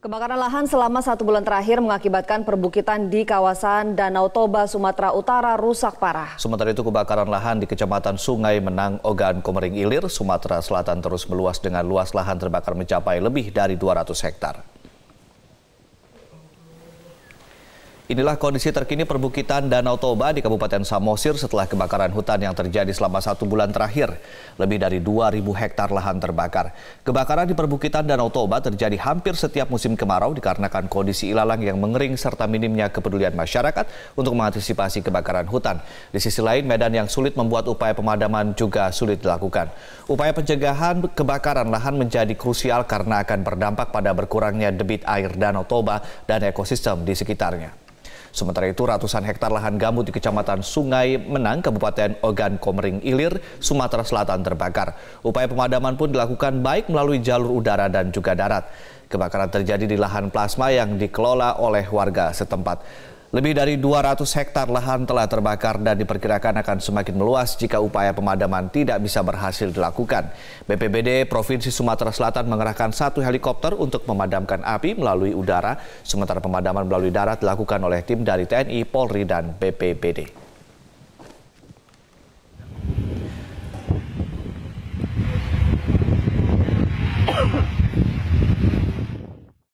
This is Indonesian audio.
Kebakaran lahan selama satu bulan terakhir mengakibatkan perbukitan di kawasan Danau Toba, Sumatera Utara rusak parah. Sementara itu kebakaran lahan di Kecamatan Sungai Menang, Ogan, Komering Ilir, Sumatera Selatan terus meluas dengan luas lahan terbakar mencapai lebih dari 200 hektar. Inilah kondisi terkini perbukitan Danau Toba di Kabupaten Samosir setelah kebakaran hutan yang terjadi selama satu bulan terakhir. Lebih dari 2.000 hektar lahan terbakar. Kebakaran di perbukitan Danau Toba terjadi hampir setiap musim kemarau dikarenakan kondisi ilalang yang mengering serta minimnya kepedulian masyarakat untuk mengantisipasi kebakaran hutan. Di sisi lain, medan yang sulit membuat upaya pemadaman juga sulit dilakukan. Upaya pencegahan kebakaran lahan menjadi krusial karena akan berdampak pada berkurangnya debit air Danau Toba dan ekosistem di sekitarnya. Sementara itu ratusan hektar lahan gambut di Kecamatan Sungai Menang, Kabupaten Ogan Komering Ilir, Sumatera Selatan terbakar. Upaya pemadaman pun dilakukan baik melalui jalur udara dan juga darat. Kebakaran terjadi di lahan plasma yang dikelola oleh warga setempat. Lebih dari 200 hektar lahan telah terbakar dan diperkirakan akan semakin meluas jika upaya pemadaman tidak bisa berhasil dilakukan. BPBD Provinsi Sumatera Selatan mengerahkan satu helikopter untuk memadamkan api melalui udara, sementara pemadaman melalui darat dilakukan oleh tim dari TNI, Polri, dan BPBD.